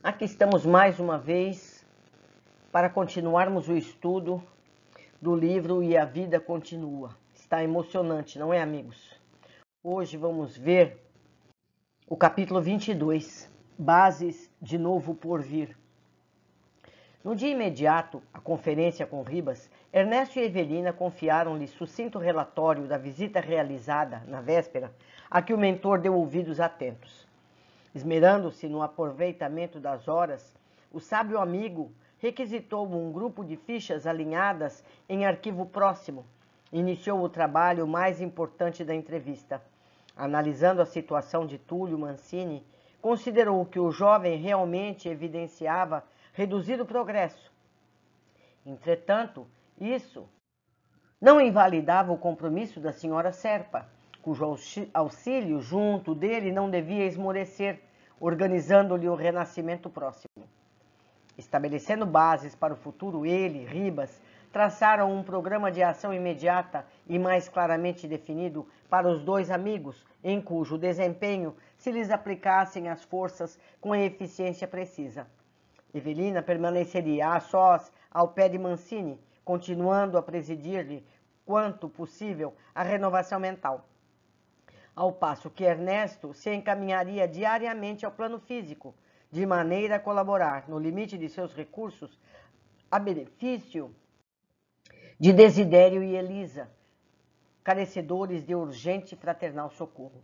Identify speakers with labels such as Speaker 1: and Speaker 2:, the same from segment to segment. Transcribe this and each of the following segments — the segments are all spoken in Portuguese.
Speaker 1: Aqui estamos mais uma vez para continuarmos o estudo do livro E a Vida Continua. Está emocionante, não é, amigos? Hoje vamos ver o capítulo 22, Bases de Novo Por Vir. No dia imediato à conferência com Ribas, Ernesto e Evelina confiaram-lhe sucinto relatório da visita realizada na véspera, a que o mentor deu ouvidos atentos. Esmerando-se no aproveitamento das horas, o sábio amigo requisitou um grupo de fichas alinhadas em arquivo próximo. Iniciou o trabalho mais importante da entrevista. Analisando a situação de Túlio Mancini, considerou que o jovem realmente evidenciava reduzido progresso. Entretanto, isso não invalidava o compromisso da senhora Serpa cujo auxílio junto dele não devia esmorecer, organizando-lhe o renascimento próximo. Estabelecendo bases para o futuro, ele, Ribas, traçaram um programa de ação imediata e mais claramente definido para os dois amigos, em cujo desempenho se lhes aplicassem as forças com a eficiência precisa. Evelina permaneceria a sós ao pé de Mancini, continuando a presidir-lhe, quanto possível, a renovação mental ao passo que Ernesto se encaminharia diariamente ao plano físico, de maneira a colaborar, no limite de seus recursos, a benefício de Desidério e Elisa, carecedores de urgente fraternal socorro.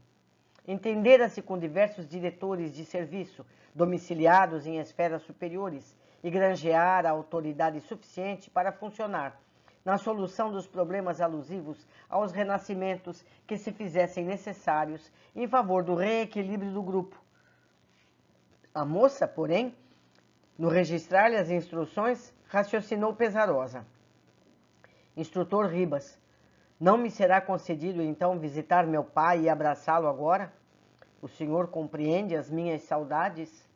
Speaker 1: Entendera-se com diversos diretores de serviço, domiciliados em esferas superiores, e granjeara autoridade suficiente para funcionar na solução dos problemas alusivos aos renascimentos que se fizessem necessários em favor do reequilíbrio do grupo. A moça, porém, no registrar-lhe as instruções, raciocinou pesarosa. Instrutor Ribas, não me será concedido então visitar meu pai e abraçá-lo agora? O senhor compreende as minhas saudades?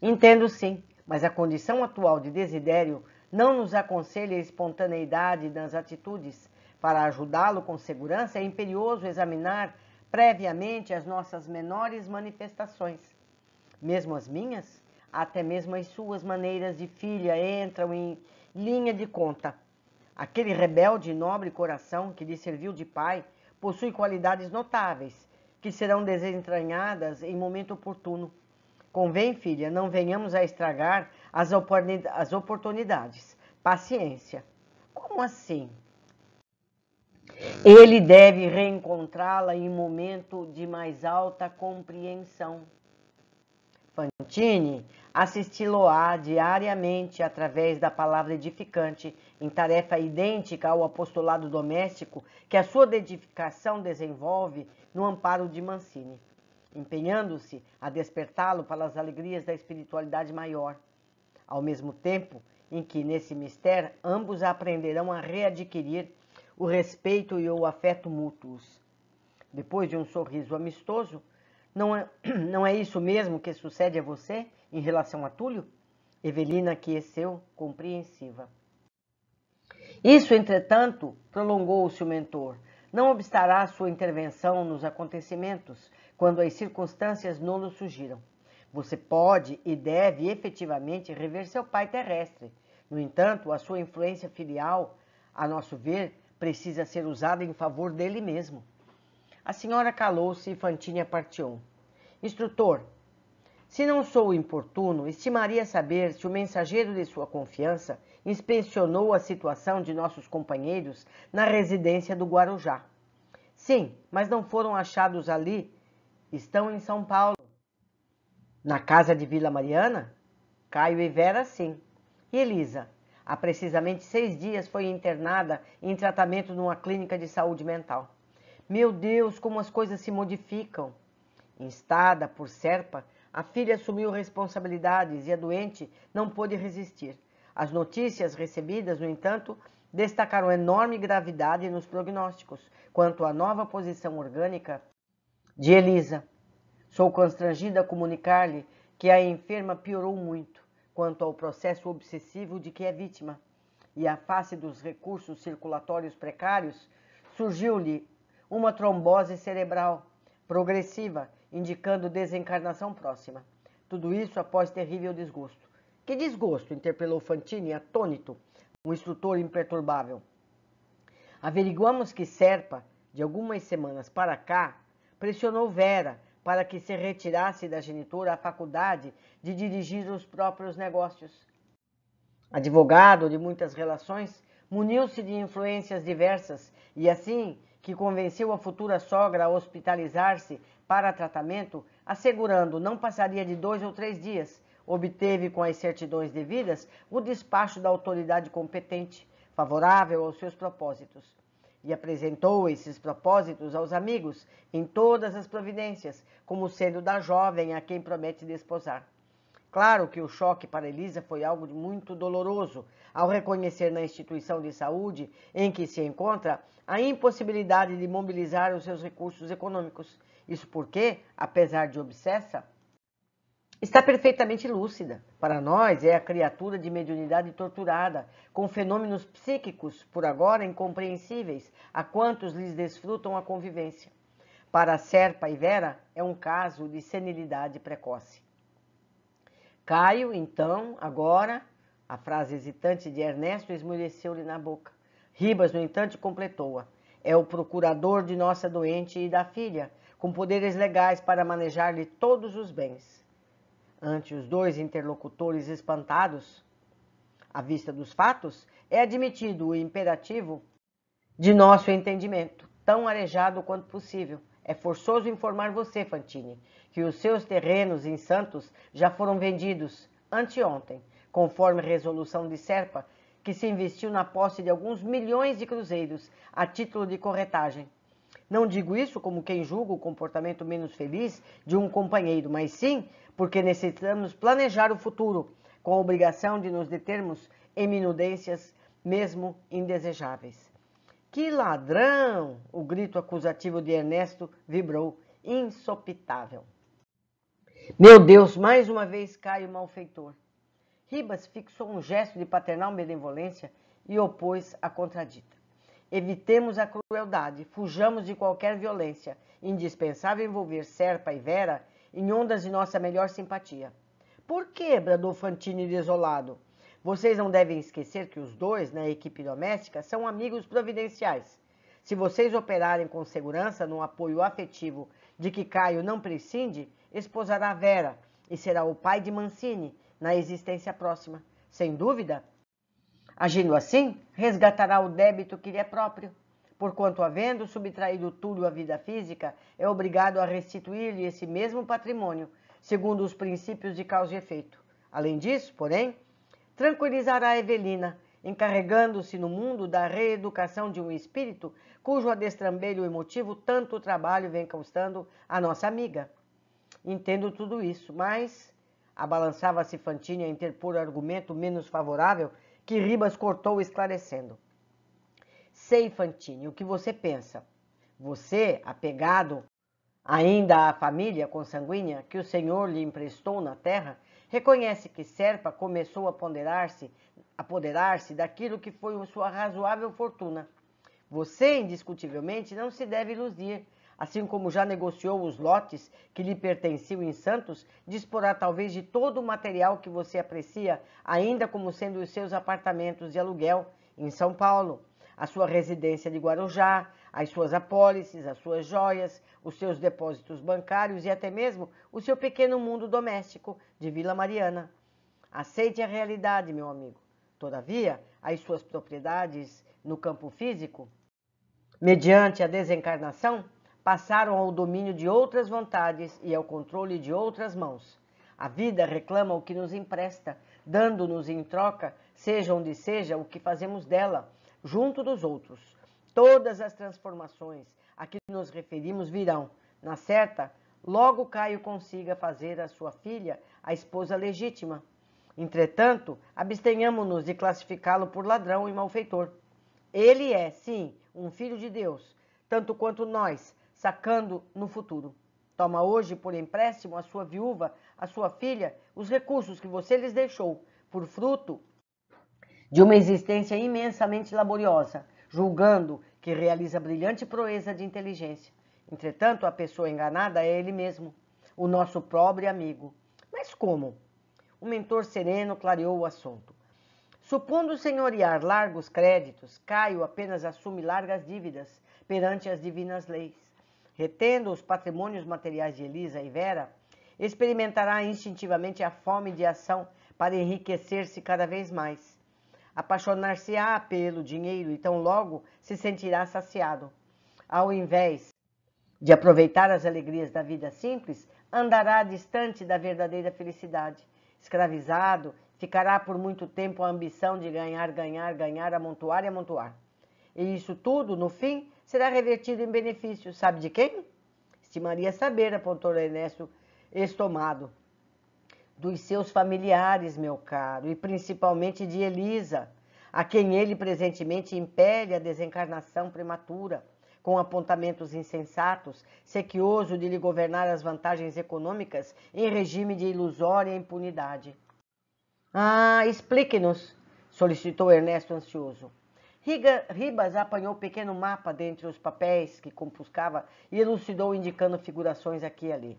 Speaker 1: Entendo sim, mas a condição atual de Desidério não nos aconselha a espontaneidade nas atitudes. Para ajudá-lo com segurança, é imperioso examinar previamente as nossas menores manifestações, mesmo as minhas, até mesmo as suas maneiras de filha entram em linha de conta. Aquele rebelde e nobre coração que lhe serviu de pai possui qualidades notáveis, que serão desentranhadas em momento oportuno. Convém, filha, não venhamos a estragar as, oportunidades, as oportunidades. Paciência. Como assim? Ele deve reencontrá-la em momento de mais alta compreensão. Fantine assisti-lo-á diariamente através da palavra edificante, em tarefa idêntica ao apostolado doméstico que a sua dedicação desenvolve no amparo de Mancini, empenhando-se a despertá-lo para as alegrias da espiritualidade maior ao mesmo tempo em que, nesse mistério, ambos aprenderão a readquirir o respeito e o afeto mútuos. Depois de um sorriso amistoso, não é, não é isso mesmo que sucede a você em relação a Túlio? Evelina aqueceu, é compreensiva. Isso, entretanto, prolongou-se o mentor, não obstará sua intervenção nos acontecimentos, quando as circunstâncias não nos surgiram. Você pode e deve efetivamente rever seu pai terrestre. No entanto, a sua influência filial, a nosso ver, precisa ser usada em favor dele mesmo. A senhora calou-se e Fantinha partiu. Instrutor, se não sou importuno, estimaria saber se o mensageiro de sua confiança inspecionou a situação de nossos companheiros na residência do Guarujá. Sim, mas não foram achados ali. Estão em São Paulo. Na casa de Vila Mariana? Caio e Vera, sim. E Elisa? Há precisamente seis dias foi internada em tratamento numa clínica de saúde mental. Meu Deus, como as coisas se modificam! Instada por Serpa, a filha assumiu responsabilidades e a doente não pôde resistir. As notícias recebidas, no entanto, destacaram enorme gravidade nos prognósticos quanto à nova posição orgânica de Elisa. Sou constrangida a comunicar-lhe que a enferma piorou muito quanto ao processo obsessivo de que é vítima, e à face dos recursos circulatórios precários, surgiu-lhe uma trombose cerebral progressiva, indicando desencarnação próxima. Tudo isso após terrível desgosto. Que desgosto? interpelou Fantini, atônito, um instrutor imperturbável. Averiguamos que Serpa, de algumas semanas para cá, pressionou Vera para que se retirasse da genitora a faculdade de dirigir os próprios negócios. Advogado de muitas relações, muniu-se de influências diversas e assim que convenceu a futura sogra a hospitalizar-se para tratamento, assegurando não passaria de dois ou três dias, obteve com as certidões devidas o despacho da autoridade competente, favorável aos seus propósitos e apresentou esses propósitos aos amigos em todas as providências, como sendo da jovem a quem promete desposar. Claro que o choque para Elisa foi algo muito doloroso ao reconhecer na instituição de saúde em que se encontra a impossibilidade de mobilizar os seus recursos econômicos. Isso porque, apesar de obsessa, está perfeitamente lúcida. Para nós, é a criatura de mediunidade torturada, com fenômenos psíquicos, por agora incompreensíveis a quantos lhes desfrutam a convivência. Para Serpa e Vera, é um caso de senilidade precoce. Caio, então, agora, a frase hesitante de Ernesto esmoreceu-lhe na boca. Ribas, no entanto, completou-a. É o procurador de nossa doente e da filha, com poderes legais para manejar-lhe todos os bens. Ante os dois interlocutores espantados, à vista dos fatos, é admitido o imperativo de nosso entendimento, tão arejado quanto possível. É forçoso informar você, Fantini, que os seus terrenos em Santos já foram vendidos anteontem, conforme resolução de Serpa, que se investiu na posse de alguns milhões de cruzeiros a título de corretagem. Não digo isso como quem julga o comportamento menos feliz de um companheiro, mas sim porque necessitamos planejar o futuro, com a obrigação de nos determos em minudências mesmo indesejáveis. Que ladrão! O grito acusativo de Ernesto vibrou insopitável. Meu Deus, mais uma vez cai o malfeitor. Ribas fixou um gesto de paternal benevolência e opôs a contradita. Evitemos a crueldade, fujamos de qualquer violência. Indispensável envolver Serpa e Vera em ondas de nossa melhor simpatia. Por que? bradou Fantini desolado. Vocês não devem esquecer que os dois, na né, equipe doméstica, são amigos providenciais. Se vocês operarem com segurança no apoio afetivo de que Caio não prescinde, esposará Vera e será o pai de Mancini na existência próxima. Sem dúvida, Agindo assim, resgatará o débito que lhe é próprio, porquanto, havendo subtraído tudo à vida física, é obrigado a restituir-lhe esse mesmo patrimônio, segundo os princípios de causa e efeito. Além disso, porém, tranquilizará a Evelina, encarregando-se no mundo da reeducação de um espírito cujo adestrambeiro emotivo tanto trabalho vem constando a nossa amiga. Entendo tudo isso, mas abalançava-se Fantini a interpor argumento menos favorável que Ribas cortou esclarecendo. Sei, Fantini, o que você pensa. Você, apegado ainda à família consanguínea que o senhor lhe emprestou na terra, reconhece que Serpa começou a ponderar-se, apoderar-se daquilo que foi sua razoável fortuna. Você, indiscutivelmente, não se deve iludir assim como já negociou os lotes que lhe pertenciam em Santos, disporá talvez de todo o material que você aprecia, ainda como sendo os seus apartamentos de aluguel em São Paulo, a sua residência de Guarujá, as suas apólices, as suas joias, os seus depósitos bancários e até mesmo o seu pequeno mundo doméstico de Vila Mariana. Aceite a realidade, meu amigo. Todavia, as suas propriedades no campo físico, mediante a desencarnação, passaram ao domínio de outras vontades e ao controle de outras mãos. A vida reclama o que nos empresta, dando-nos em troca, seja onde seja, o que fazemos dela, junto dos outros. Todas as transformações a que nos referimos virão. Na certa, logo Caio consiga fazer a sua filha a esposa legítima. Entretanto, abstenhamos-nos de classificá-lo por ladrão e malfeitor. Ele é, sim, um filho de Deus, tanto quanto nós, sacando no futuro. Toma hoje por empréstimo a sua viúva, a sua filha, os recursos que você lhes deixou, por fruto de uma existência imensamente laboriosa, julgando que realiza brilhante proeza de inteligência. Entretanto, a pessoa enganada é ele mesmo, o nosso pobre amigo. Mas como? O mentor sereno clareou o assunto. Supondo senhorear largos créditos, Caio apenas assume largas dívidas perante as divinas leis retendo os patrimônios materiais de Elisa e Vera, experimentará instintivamente a fome de ação para enriquecer-se cada vez mais. Apaixonar-se-á pelo dinheiro e tão logo se sentirá saciado. Ao invés de aproveitar as alegrias da vida simples, andará distante da verdadeira felicidade. Escravizado, ficará por muito tempo a ambição de ganhar, ganhar, ganhar, amontoar e amontoar. E isso tudo, no fim, será revertido em benefício, sabe de quem? Estimaria saber, apontou Ernesto estomado. Dos seus familiares, meu caro, e principalmente de Elisa, a quem ele presentemente impele a desencarnação prematura, com apontamentos insensatos, sequioso de lhe governar as vantagens econômicas em regime de ilusória impunidade. Ah, explique-nos, solicitou Ernesto ansioso. Ribas apanhou um pequeno mapa dentre os papéis que compuscava e elucidou indicando figurações aqui e ali.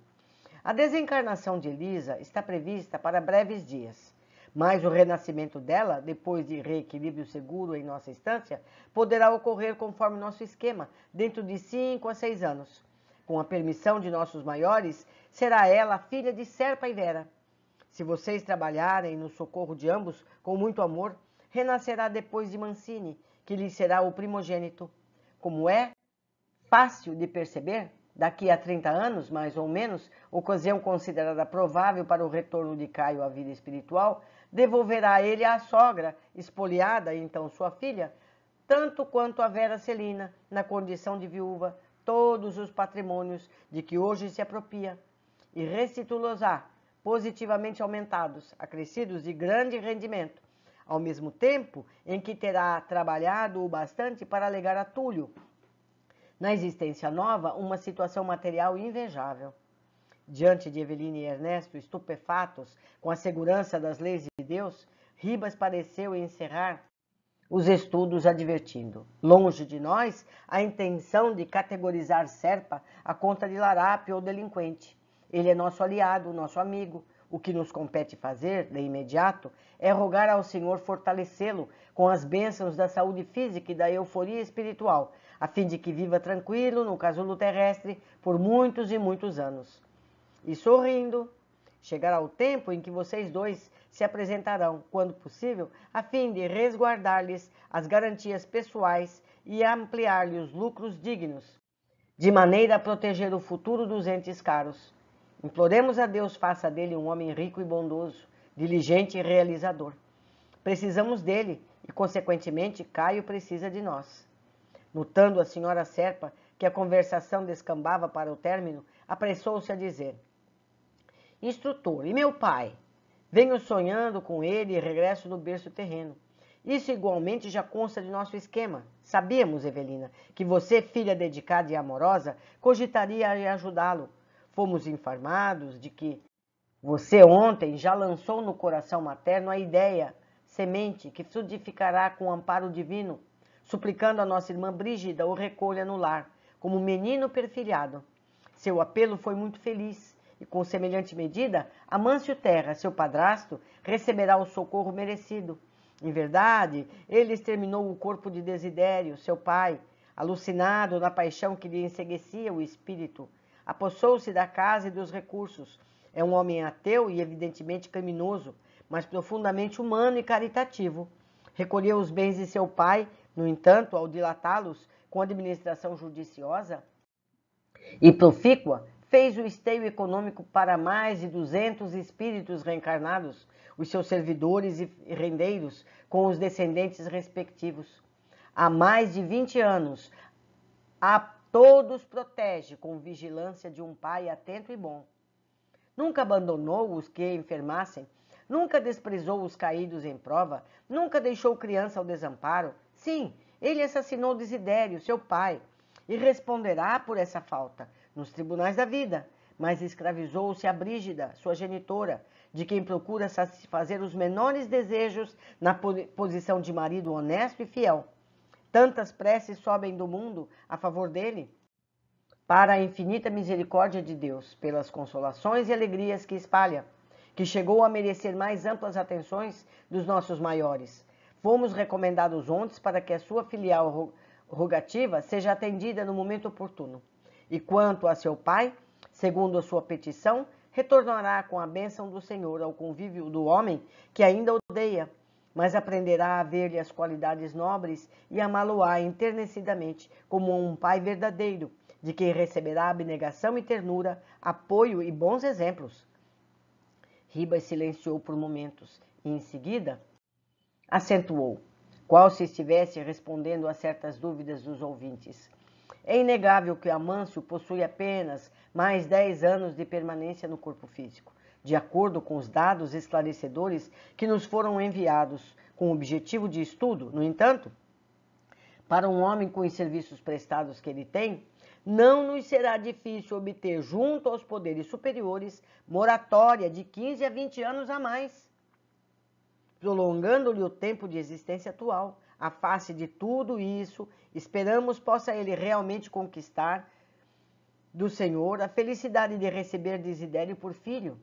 Speaker 1: A desencarnação de Elisa está prevista para breves dias, mas o renascimento dela, depois de reequilíbrio seguro em nossa instância, poderá ocorrer conforme nosso esquema, dentro de cinco a seis anos. Com a permissão de nossos maiores, será ela filha de Serpa e Vera. Se vocês trabalharem no socorro de ambos com muito amor, renascerá depois de Mancini, que lhe será o primogênito, como é fácil de perceber, daqui a 30 anos, mais ou menos, ocasião considerada provável para o retorno de Caio à vida espiritual, devolverá a ele à sogra, espoliada, então sua filha, tanto quanto a Vera Celina, na condição de viúva, todos os patrimônios de que hoje se apropria, e restitulosá, positivamente aumentados, acrescidos de grande rendimento, ao mesmo tempo em que terá trabalhado o bastante para alegar a Túlio, na existência nova, uma situação material invejável. Diante de Eveline e Ernesto, estupefatos com a segurança das leis de Deus, Ribas pareceu encerrar os estudos advertindo. Longe de nós a intenção de categorizar Serpa a conta de larápio ou delinquente. Ele é nosso aliado, nosso amigo, o que nos compete fazer, de imediato, é rogar ao Senhor fortalecê-lo com as bênçãos da saúde física e da euforia espiritual, a fim de que viva tranquilo no casulo terrestre por muitos e muitos anos. E sorrindo, chegará o tempo em que vocês dois se apresentarão, quando possível, a fim de resguardar-lhes as garantias pessoais e ampliar-lhe os lucros dignos, de maneira a proteger o futuro dos entes caros. Imploremos a Deus, faça dele um homem rico e bondoso, diligente e realizador. Precisamos dele e, consequentemente, Caio precisa de nós. Notando a senhora Serpa que a conversação descambava para o término, apressou-se a dizer: Instrutor, e meu pai? Venho sonhando com ele e regresso do berço terreno. Isso igualmente já consta de nosso esquema. Sabíamos, Evelina, que você, filha dedicada e amorosa, cogitaria ajudá-lo fomos informados de que você ontem já lançou no coração materno a ideia, semente, que frutificará com o amparo divino, suplicando a nossa irmã Brígida o recolha no lar, como menino perfilhado. Seu apelo foi muito feliz, e com semelhante medida, Amâncio Terra, seu padrasto, receberá o socorro merecido. Em verdade, ele exterminou o corpo de Desidério, seu pai, alucinado na paixão que lhe enseguecia o espírito Apossou-se da casa e dos recursos. É um homem ateu e evidentemente criminoso, mas profundamente humano e caritativo. Recolheu os bens de seu pai, no entanto, ao dilatá-los com administração judiciosa e profícua, fez o esteio econômico para mais de 200 espíritos reencarnados, os seus servidores e rendeiros, com os descendentes respectivos. Há mais de 20 anos, todos protege com vigilância de um pai atento e bom. Nunca abandonou os que enfermassem, nunca desprezou os caídos em prova, nunca deixou criança ao desamparo. Sim, ele assassinou Desidério, seu pai, e responderá por essa falta nos tribunais da vida. Mas escravizou-se a Brígida, sua genitora, de quem procura satisfazer os menores desejos na posição de marido honesto e fiel. Tantas preces sobem do mundo a favor dele, para a infinita misericórdia de Deus, pelas consolações e alegrias que espalha, que chegou a merecer mais amplas atenções dos nossos maiores. Fomos recomendados ontem para que a sua filial rogativa seja atendida no momento oportuno. E quanto a seu pai, segundo a sua petição, retornará com a bênção do Senhor ao convívio do homem que ainda odeia mas aprenderá a ver-lhe as qualidades nobres e amá-lo-á enternecidamente como um pai verdadeiro, de quem receberá abnegação e ternura, apoio e bons exemplos. Ribas silenciou por momentos e, em seguida, acentuou, qual se estivesse respondendo a certas dúvidas dos ouvintes. É inegável que Amâncio possui apenas mais dez anos de permanência no corpo físico de acordo com os dados esclarecedores que nos foram enviados com objetivo de estudo. No entanto, para um homem com os serviços prestados que ele tem, não nos será difícil obter, junto aos poderes superiores, moratória de 15 a 20 anos a mais, prolongando-lhe o tempo de existência atual. A face de tudo isso, esperamos possa ele realmente conquistar do Senhor a felicidade de receber Desidério por filho,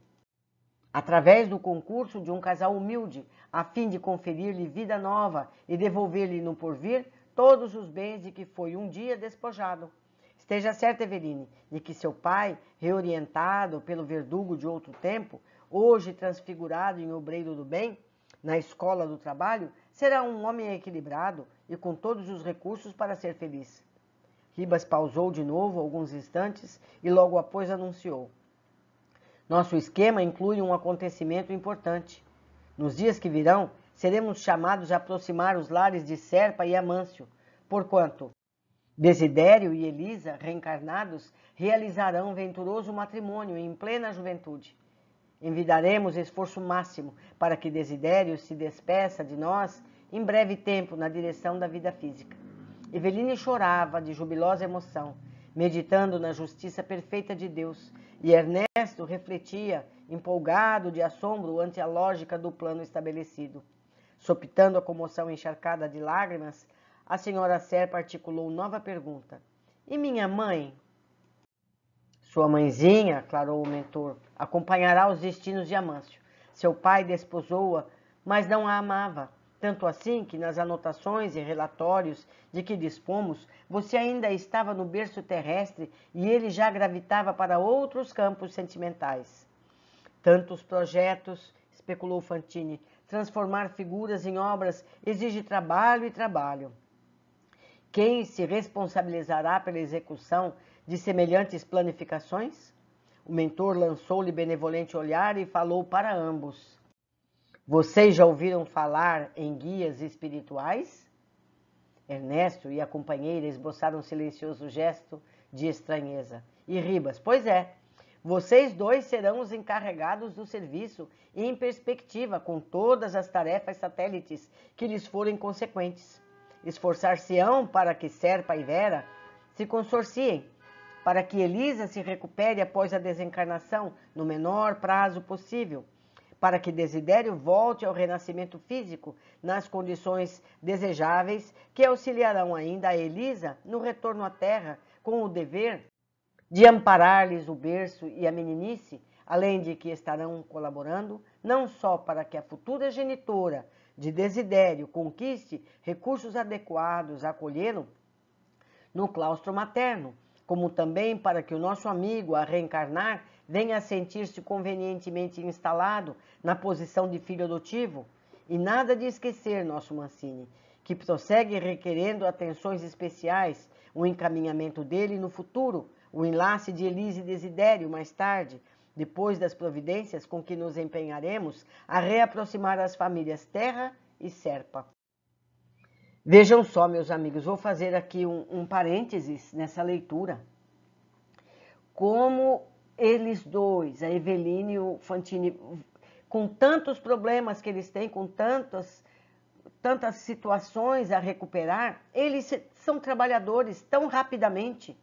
Speaker 1: através do concurso de um casal humilde, a fim de conferir-lhe vida nova e devolver-lhe no porvir todos os bens de que foi um dia despojado. Esteja certa, Eveline, de que seu pai, reorientado pelo verdugo de outro tempo, hoje transfigurado em obreiro do bem, na escola do trabalho, será um homem equilibrado e com todos os recursos para ser feliz. Ribas pausou de novo alguns instantes e logo após anunciou: nosso esquema inclui um acontecimento importante. Nos dias que virão, seremos chamados a aproximar os lares de Serpa e Amâncio, porquanto Desidério e Elisa, reencarnados, realizarão um venturoso matrimônio em plena juventude. Envidaremos esforço máximo para que Desidério se despeça de nós em breve tempo na direção da vida física. Eveline chorava de jubilosa emoção, meditando na justiça perfeita de Deus e Ernesto refletia, empolgado de assombro ante a lógica do plano estabelecido. Sopitando a comoção encharcada de lágrimas, a senhora Serpa articulou nova pergunta. E minha mãe? Sua mãezinha, aclarou o mentor, acompanhará os destinos de Amâncio. Seu pai desposou-a, mas não a amava. Tanto assim que nas anotações e relatórios de que dispomos, você ainda estava no berço terrestre e ele já gravitava para outros campos sentimentais. Tantos projetos, especulou Fantini, transformar figuras em obras exige trabalho e trabalho. Quem se responsabilizará pela execução de semelhantes planificações? O mentor lançou-lhe benevolente olhar e falou para ambos. Vocês já ouviram falar em guias espirituais? Ernesto e a companheira esboçaram um silencioso gesto de estranheza. E Ribas, pois é, vocês dois serão os encarregados do serviço em perspectiva, com todas as tarefas satélites que lhes forem consequentes. Esforçar-se-ão para que Serpa e Vera se consorciem, para que Elisa se recupere após a desencarnação no menor prazo possível para que Desidério volte ao renascimento físico nas condições desejáveis que auxiliarão ainda a Elisa no retorno à terra com o dever de amparar-lhes o berço e a meninice, além de que estarão colaborando não só para que a futura genitora de Desidério conquiste recursos adequados a acolhê-lo no claustro materno, como também para que o nosso amigo, a reencarnar, venha a sentir-se convenientemente instalado na posição de filho adotivo? E nada de esquecer, nosso Mancini, que prossegue requerendo atenções especiais, o encaminhamento dele no futuro, o enlace de Elise e Desidério mais tarde, depois das providências com que nos empenharemos a reaproximar as famílias Terra e Serpa. Vejam só, meus amigos, vou fazer aqui um, um parênteses nessa leitura. Como eles dois, a Eveline e o Fantini, com tantos problemas que eles têm, com tantas, tantas situações a recuperar, eles são trabalhadores tão rapidamente.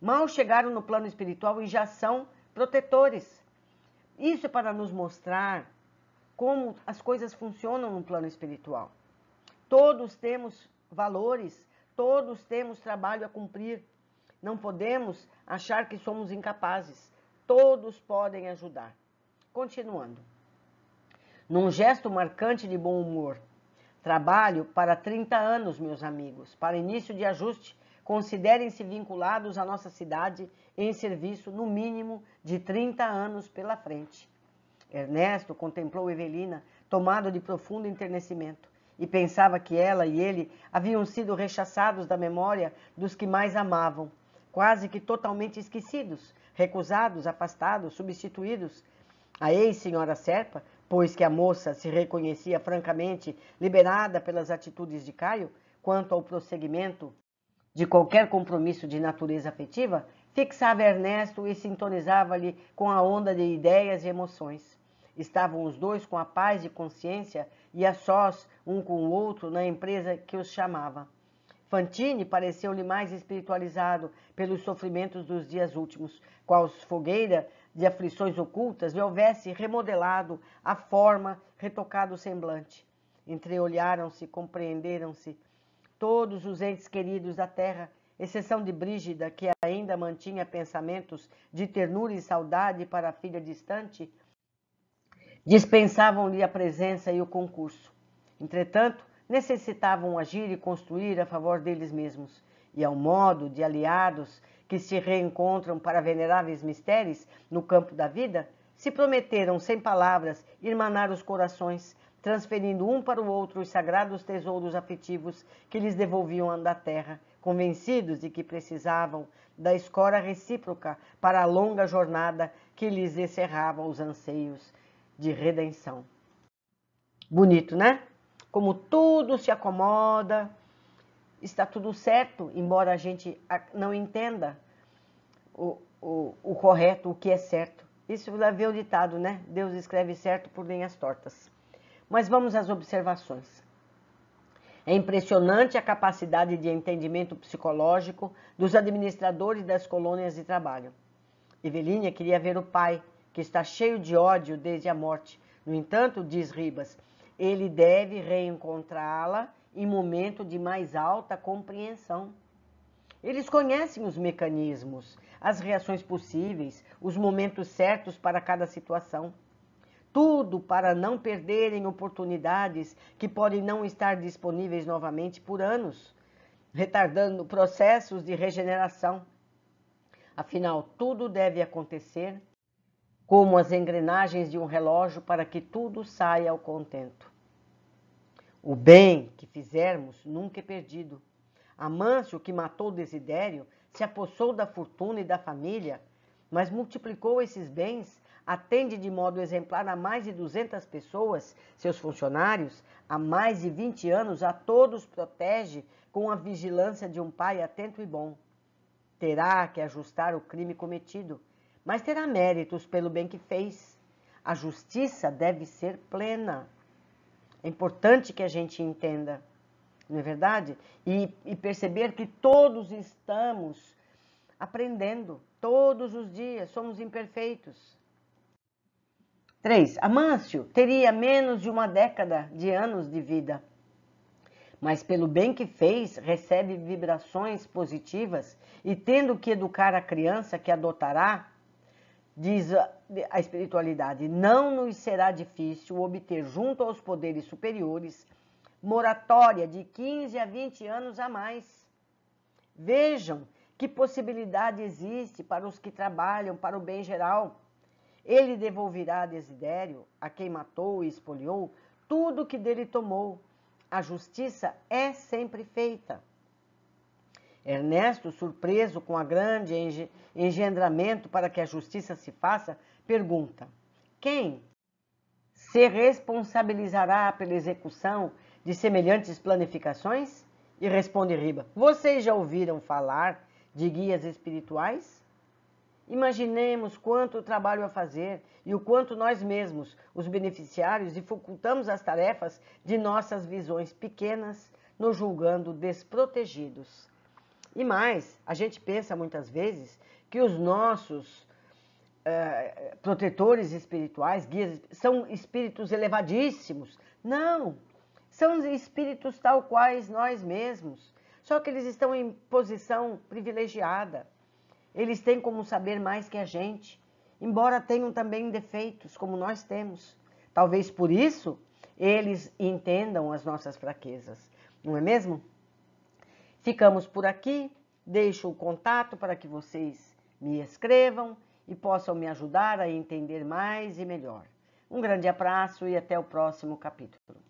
Speaker 1: Mal chegaram no plano espiritual e já são protetores. Isso é para nos mostrar como as coisas funcionam no plano espiritual. Todos temos valores, todos temos trabalho a cumprir. Não podemos achar que somos incapazes. Todos podem ajudar. Continuando. Num gesto marcante de bom humor, trabalho para 30 anos, meus amigos. Para início de ajuste, considerem-se vinculados à nossa cidade em serviço no mínimo de 30 anos pela frente. Ernesto contemplou Evelina, tomado de profundo enternecimento, e pensava que ela e ele haviam sido rechaçados da memória dos que mais amavam, quase que totalmente esquecidos, recusados, afastados, substituídos. A ex-senhora Serpa, pois que a moça se reconhecia francamente liberada pelas atitudes de Caio quanto ao prosseguimento de qualquer compromisso de natureza afetiva, fixava Ernesto e sintonizava-lhe com a onda de ideias e emoções. Estavam os dois com a paz de consciência e a sós um com o outro na empresa que os chamava. Fantine pareceu-lhe mais espiritualizado pelos sofrimentos dos dias últimos, quais fogueira de aflições ocultas lhe houvesse remodelado a forma, retocado o semblante. Entreolharam-se, compreenderam-se. Todos os entes queridos da terra, exceção de Brígida, que ainda mantinha pensamentos de ternura e saudade para a filha distante, dispensavam-lhe a presença e o concurso. Entretanto, necessitavam agir e construir a favor deles mesmos, e ao modo de aliados que se reencontram para veneráveis mistérios no campo da vida, se prometeram, sem palavras, irmanar os corações, transferindo um para o outro os sagrados tesouros afetivos que lhes devolviam da terra, convencidos de que precisavam da escora recíproca para a longa jornada que lhes encerrava os anseios de redenção. Bonito, né? como tudo se acomoda, está tudo certo, embora a gente não entenda o, o, o correto, o que é certo. Isso deve vê o ditado, né? Deus escreve certo por linhas tortas. Mas vamos às observações. É impressionante a capacidade de entendimento psicológico dos administradores das colônias de trabalho. Evelinha queria ver o pai, que está cheio de ódio desde a morte. No entanto, diz Ribas, ele deve reencontrá-la em momento de mais alta compreensão. Eles conhecem os mecanismos, as reações possíveis, os momentos certos para cada situação. Tudo para não perderem oportunidades que podem não estar disponíveis novamente por anos, retardando processos de regeneração. Afinal, tudo deve acontecer como as engrenagens de um relógio para que tudo saia ao contento. O bem que fizermos nunca é perdido. Amâncio, que matou Desidério, se apossou da fortuna e da família, mas multiplicou esses bens, atende de modo exemplar a mais de 200 pessoas, seus funcionários, há mais de 20 anos, a todos protege com a vigilância de um pai atento e bom. Terá que ajustar o crime cometido, mas terá méritos pelo bem que fez. A justiça deve ser plena. É importante que a gente entenda, não é verdade? E, e perceber que todos estamos aprendendo, todos os dias, somos imperfeitos. 3. Amâncio teria menos de uma década de anos de vida, mas pelo bem que fez, recebe vibrações positivas e tendo que educar a criança que adotará, Diz a espiritualidade: não nos será difícil obter, junto aos poderes superiores, moratória de 15 a 20 anos a mais. Vejam que possibilidade existe para os que trabalham para o bem geral. Ele devolverá a Desidério, a quem matou e espoliou, tudo que dele tomou. A justiça é sempre feita. Ernesto, surpreso com a grande engendramento para que a justiça se faça, pergunta: Quem se responsabilizará pela execução de semelhantes planificações? E responde Riba: Vocês já ouviram falar de guias espirituais? Imaginemos quanto trabalho a fazer e o quanto nós mesmos, os beneficiários, dificultamos as tarefas de nossas visões pequenas, nos julgando desprotegidos. E mais, a gente pensa muitas vezes que os nossos eh, protetores espirituais, guias, são espíritos elevadíssimos. Não! São espíritos tal quais nós mesmos, só que eles estão em posição privilegiada. Eles têm como saber mais que a gente, embora tenham também defeitos, como nós temos. Talvez por isso eles entendam as nossas fraquezas, não é mesmo? Ficamos por aqui, deixo o contato para que vocês me escrevam e possam me ajudar a entender mais e melhor. Um grande abraço e até o próximo capítulo.